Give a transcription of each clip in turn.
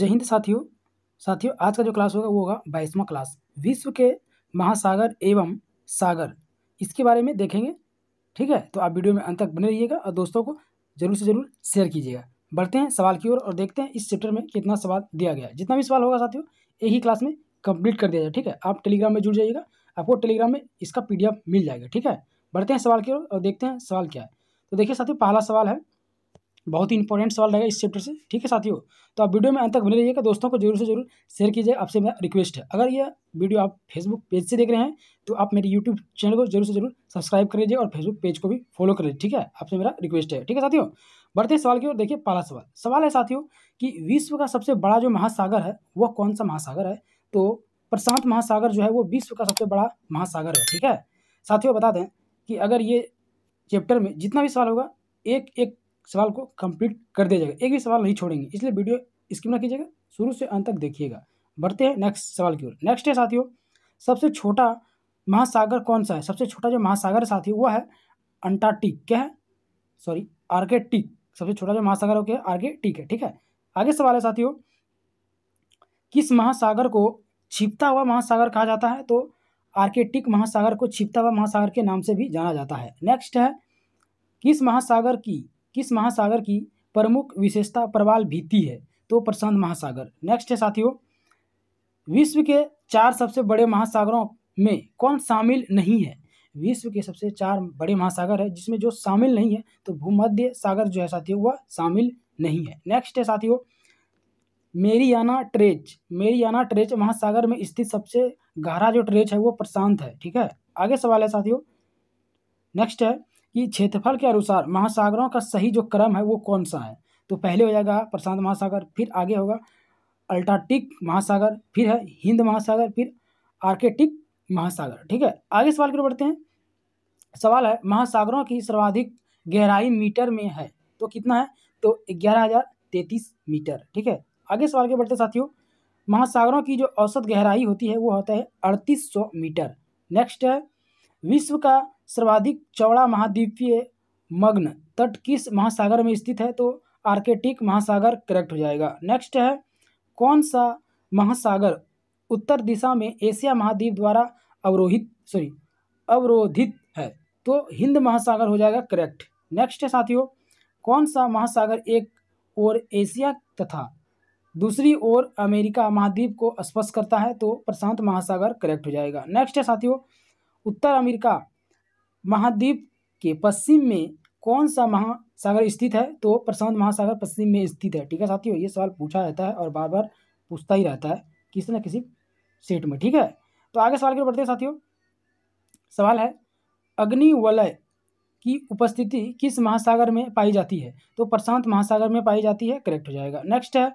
जय हिंद साथियों साथियों आज का जो क्लास होगा वो होगा बाईसवा क्लास विश्व के महासागर एवं सागर इसके बारे में देखेंगे ठीक है तो आप वीडियो में अंत तक बने रहिएगा और दोस्तों को जरूर से जरूर शेयर कीजिएगा बढ़ते हैं सवाल की ओर और देखते हैं इस चैप्टर में कितना सवाल दिया गया है जितना भी सवाल होगा साथियों एक ही क्लास में कंप्लीट कर दिया जाए ठीक है आप टेलीग्राम में जुड़ जाइएगा आपको टेलीग्राम में इसका पी मिल जाएगा ठीक है बढ़ते हैं सवाल की ओर और देखते हैं सवाल क्या है तो देखिए साथियों पहला सवाल है बहुत ही इंपॉर्टेंट सवाल रहेगा इस चैप्टर से ठीक है साथियों तो आप वीडियो में अंत तक बने रहिएगा दोस्तों को जरूर से जरूर शेयर कीजिए आपसे मेरा रिक्वेस्ट है अगर ये वीडियो आप फेसबुक पेज से देख रहे हैं तो आप मेरे यूट्यूब चैनल को जरूर से जरूर सब्सक्राइब कर लीजिए और फेसबुक पेज को भी फॉलो कर लीजिए ठीक है आपसे मेरा रिक्वेस्ट है ठीक है साथियों बढ़ते सवाल की ओर देखिए पहला सवाल सवाल है साथियों कि विश्व का सबसे बड़ा जो महासागर है वह कौन सा महासागर है तो प्रशांत महासागर जो है वो विश्व का सबसे बड़ा महासागर है ठीक है साथियों बता दें कि अगर ये चैप्टर में जितना भी सवाल होगा एक एक सवाल को कंप्लीट कर दिया जाएगा एक भी सवाल नहीं छोड़ेंगे इसलिए वीडियो स्किप ना कीजिएगा शुरू से अंत तक देखिएगा बढ़ते हैं नेक्स्ट सवाल की ओर नेक्स्ट है साथियों सबसे छोटा महासागर कौन सा है सबसे छोटा जो महासागर है साथियों वह है अंटार्कटिक क्या है सॉरी आर्केटिक सबसे छोटा जो महासागर हो क्या आर्केटिक है ठीक है आगे सवाल है साथियों किस महासागर को छिपता हुआ महासागर कहा जाता है तो आर्केटिक महासागर को छिपता हुआ महासागर के नाम से भी जाना जाता है नेक्स्ट है किस महासागर की किस महासागर की प्रमुख विशेषता प्रवाल भीति है तो प्रशांत महासागर नेक्स्ट है साथियों विश्व के चार सबसे बड़े महासागरों में कौन शामिल नहीं है विश्व के सबसे चार बड़े महासागर है जिसमें जो शामिल नहीं है तो भूमध्य सागर जो है साथियों वह शामिल नहीं है नेक्स्ट है साथियों मेरियाना ट्रेच मेरियाना ट्रेच महासागर में स्थित सबसे गहरा जो ट्रेच है वो प्रशांत है ठीक है आगे सवाल है साथियों नेक्स्ट है कि क्षेत्रफल के अनुसार महासागरों का सही जो क्रम है वो कौन सा है तो पहले हो जाएगा प्रशांत महासागर फिर आगे होगा अल्टार्टिक महासागर फिर है हिंद महासागर फिर आर्कटिक महासागर ठीक है आगे सवाल की ओर बढ़ते हैं सवाल है महासागरों की सर्वाधिक गहराई मीटर में है तो कितना है तो ग्यारह हज़ार तैंतीस मीटर ठीक है आगे सवाल के बढ़ते साथियों महासागरों की जो औसत गहराई होती है वो होता है अड़तीस सौ मीटर नेक्स्ट है विश्व का सर्वाधिक चौड़ा महाद्वीपीय मग्न तट किस महासागर में स्थित है तो आर्केटिक महासागर करेक्ट हो जाएगा नेक्स्ट है कौन सा महासागर उत्तर दिशा में एशिया महाद्वीप द्वारा अवरोहित सॉरी अवरोधित है तो हिंद महासागर हो जाएगा करेक्ट नेक्स्ट है साथियों कौन सा महासागर एक और एशिया तथा दूसरी ओर अमेरिका महाद्वीप को स्पर्श करता है तो प्रशांत महासागर करेक्ट हो जाएगा नेक्स्ट है साथियों उत्तर अमेरिका महाद्वीप के पश्चिम में कौन सा महासागर स्थित है तो प्रशांत महासागर पश्चिम में स्थित है ठीक है साथियों ये सवाल पूछा रहता है और बार बार पूछता ही रहता है किसी न किसी सेट में ठीक है तो आगे सवाल की बढ़ते हैं साथियों सवाल है अग्निवलय की उपस्थिति किस महासागर में पाई जाती है तो प्रशांत महासागर में पाई जाती है करेक्ट हो जाएगा नेक्स्ट है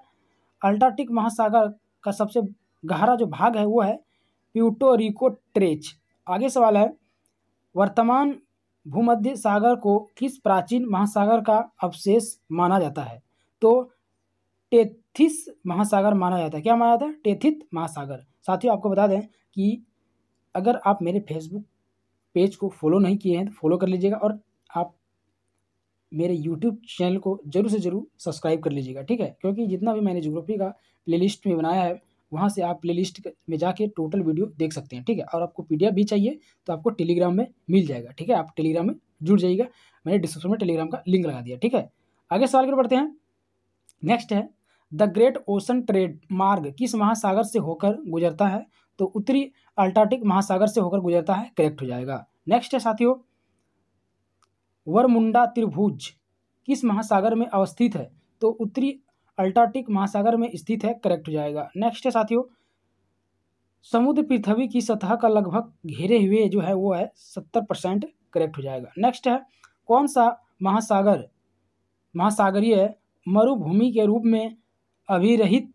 अल्टार्टिक महासागर का सबसे गहरा जो भाग है वो है प्यूटोरिको ट्रेच आगे सवाल है वर्तमान भूमध्य सागर को किस प्राचीन महासागर का अवशेष माना जाता है तो टेथिस महासागर माना जाता है क्या माना जाता है टेथित महासागर साथियों आपको बता दें कि अगर आप मेरे फेसबुक पेज को फॉलो नहीं किए हैं तो फॉलो कर लीजिएगा और आप मेरे यूट्यूब चैनल को जरूर से ज़रूर सब्सक्राइब कर लीजिएगा ठीक है क्योंकि जितना भी मैंने जोग्राफी का प्लेलिस्ट में बनाया है वहाँ से आप प्लेलिस्ट में जाके टोटल वीडियो देख सकते हैं ठीक है और आपको पी भी चाहिए तो आपको टेलीग्राम में मिल जाएगा ठीक है आप टेलीग्राम में जुड़ जाइएगा मैंने डिस्क्रिप्शन में टेलीग्राम का लिंक लगा दिया ठीक है आगे सवाल कर बढ़ते हैं नेक्स्ट है द ग्रेट ओशन ट्रेड मार्ग किस महासागर से होकर गुजरता है तो उत्तरी अल्टार्टिक महासागर से होकर गुजरता है करेक्ट हो जाएगा नेक्स्ट है साथियों वरमुंडा त्रिभुज किस महासागर में अवस्थित है तो उत्तरी अल्टार्टिक महासागर में स्थित है करेक्ट हो जाएगा नेक्स्ट है साथियों समुद्र पृथ्वी की सतह का लगभग घेरे हुए जो है वो है सत्तर परसेंट करेक्ट हो जाएगा नेक्स्ट है कौन सा महासागर महासागरीय मरुभूमि के रूप में अभिरहित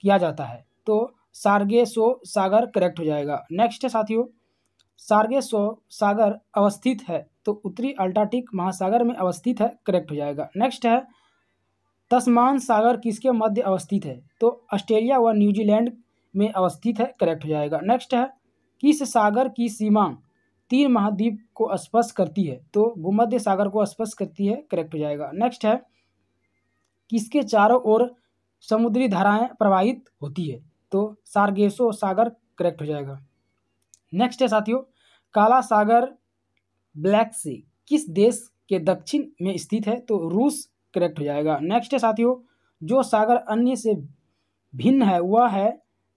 किया जाता है तो सार्गेसो सागर करेक्ट हो जाएगा नेक्स्ट है साथियों सार्गेसो सागर अवस्थित है तो उत्तरी अल्टार्टिक महासागर में अवस्थित है करेक्ट हो जाएगा नेक्स्ट है तस्मान सागर किसके मध्य अवस्थित है तो ऑस्ट्रेलिया व न्यूजीलैंड में अवस्थित है करेक्ट हो जाएगा नेक्स्ट है किस सागर की सीमा तीन महाद्वीप को स्पर्श करती है तो भूमध्य सागर को स्पर्श करती है करेक्ट हो जाएगा नेक्स्ट है किसके चारों ओर समुद्री धाराएं प्रवाहित होती है तो सारगेसो सागर करेक्ट हो जाएगा नेक्स्ट है साथियों काला सागर ब्लैक सी किस देश के दक्षिण में स्थित है तो रूस करेक्ट हो जाएगा नेक्स्ट है साथियों जो सागर अन्य से भिन्न है वह है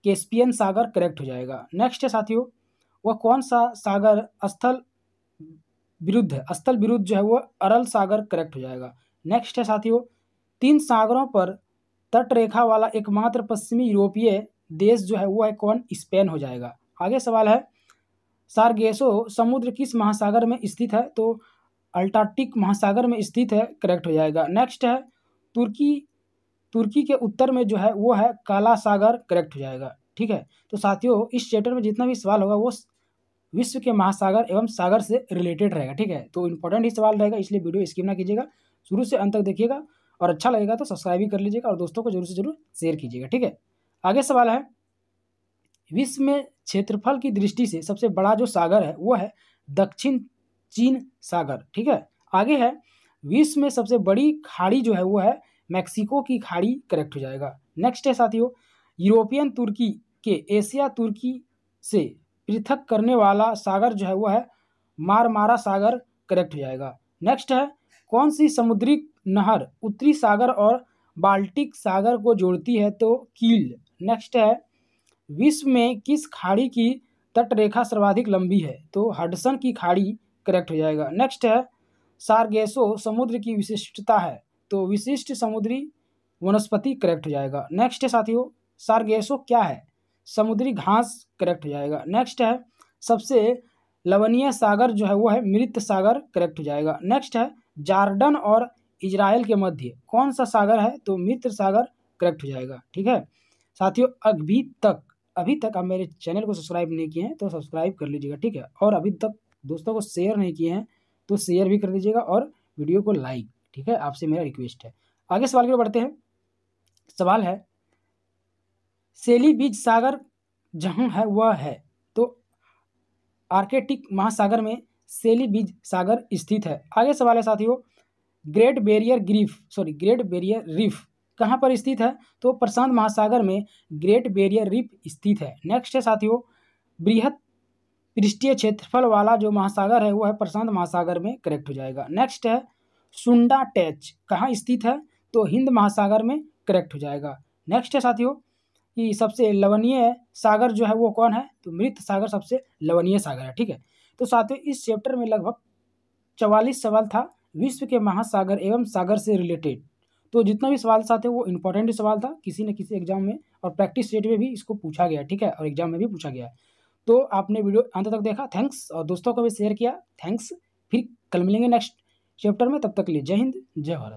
केस्पियन सागर करेक्ट हो जाएगा नेक्स्ट है साथियों वह कौन सा सागर स्थल विरुद्ध है स्थल विरुद्ध जो है वह अरल सागर करेक्ट हो जाएगा नेक्स्ट है साथियों तीन सागरों पर तट रेखा वाला एकमात्र पश्चिमी यूरोपीय देश जो है वो है कौन स्पेन हो जाएगा आगे सवाल है सारगेसो समुद्र किस महासागर में स्थित है तो अल्टार्टिक महासागर में स्थित है करेक्ट हो जाएगा नेक्स्ट है तुर्की तुर्की के उत्तर में जो है वो है काला सागर करेक्ट हो जाएगा ठीक है तो साथियों इस चैप्टर में जितना भी सवाल होगा वो विश्व के महासागर एवं सागर से रिलेटेड रहेगा ठीक है तो इंपॉर्टेंट ही सवाल रहेगा इसलिए वीडियो स्किप ना कीजिएगा शुरू से अंत तक देखिएगा और अच्छा लगेगा तो सब्सक्राइब भी कर लीजिएगा और दोस्तों को जरूर से जरूर शेयर कीजिएगा ठीक है आगे सवाल है विश्व में क्षेत्रफल की दृष्टि से सबसे बड़ा जो सागर है वो है दक्षिण चीन सागर ठीक है आगे है विश्व में सबसे बड़ी खाड़ी जो है वो है मैक्सिको की खाड़ी करेक्ट हो जाएगा नेक्स्ट है साथियों यूरोपियन तुर्की के एशिया तुर्की से पृथक करने वाला सागर जो है वो है मारमारा सागर करेक्ट हो जाएगा नेक्स्ट है कौन सी समुद्री नहर उत्तरी सागर और बाल्टिक सागर को जोड़ती है तो कील नेक्स्ट है विश्व में किस खाड़ी की तटरेखा सर्वाधिक लंबी है तो हडसन की खाड़ी करेक्ट हो जाएगा नेक्स्ट है सारगेसो समुद्र की विशिष्टता है तो विशिष्ट समुद्री वनस्पति करेक्ट हो जाएगा नेक्स्ट है साथियों सारगेसो क्या है समुद्री घास करेक्ट हो जाएगा नेक्स्ट है सबसे लवणीय सागर जो है वो है मृत सागर करेक्ट हो जाएगा नेक्स्ट है जार्डन और इजराइल के मध्य कौन सा सागर है तो मित्र सागर करेक्ट हो जाएगा ठीक है साथियों अभी तक अभी तक आप मेरे चैनल को सब्सक्राइब नहीं किए हैं तो सब्सक्राइब कर लीजिएगा ठीक है और अभी तक दोस्तों को शेयर नहीं किए हैं तो शेयर भी कर दीजिएगा और वीडियो को लाइक ठीक है आपसे मेरा रिक्वेस्ट है आगे सवाल की बढ़ते हैं सवाल है सेली बीज सागर जहाँ है वह है तो आर्केटिक महासागर में सेली बीज सागर स्थित है आगे सवाल है साथियों great barrier reef sorry great barrier reef कहाँ पर स्थित है तो प्रशांत महासागर में ग्रेट बैरियर रीफ स्थित है नेक्स्ट है साथियों बृहत पृष्ठीय क्षेत्रफल वाला जो महासागर है वो है प्रशांत महासागर में करेक्ट हो जाएगा नेक्स्ट है सुंडा टैच कहाँ स्थित है तो हिंद महासागर में करेक्ट हो जाएगा नेक्स्ट है साथियों कि सबसे लवणीय सागर जो है वो कौन है तो मृत सागर सबसे लवणीय सागर है ठीक है तो साथियों इस चैप्टर में लगभग चवालीस सवाल था विश्व के महासागर एवं सागर से रिलेटेड तो जितना भी सवाल साथ है वो इम्पोर्टेंट सवाल था किसी न किसी एग्जाम में और प्रैक्टिस सेट में भी इसको पूछा गया ठीक है और एग्जाम में भी पूछा गया है तो आपने वीडियो अंत तक देखा थैंक्स और दोस्तों को भी शेयर किया थैंक्स फिर कल मिलेंगे नेक्स्ट चैप्टर में तब तक के लिए जय हिंद जय भारत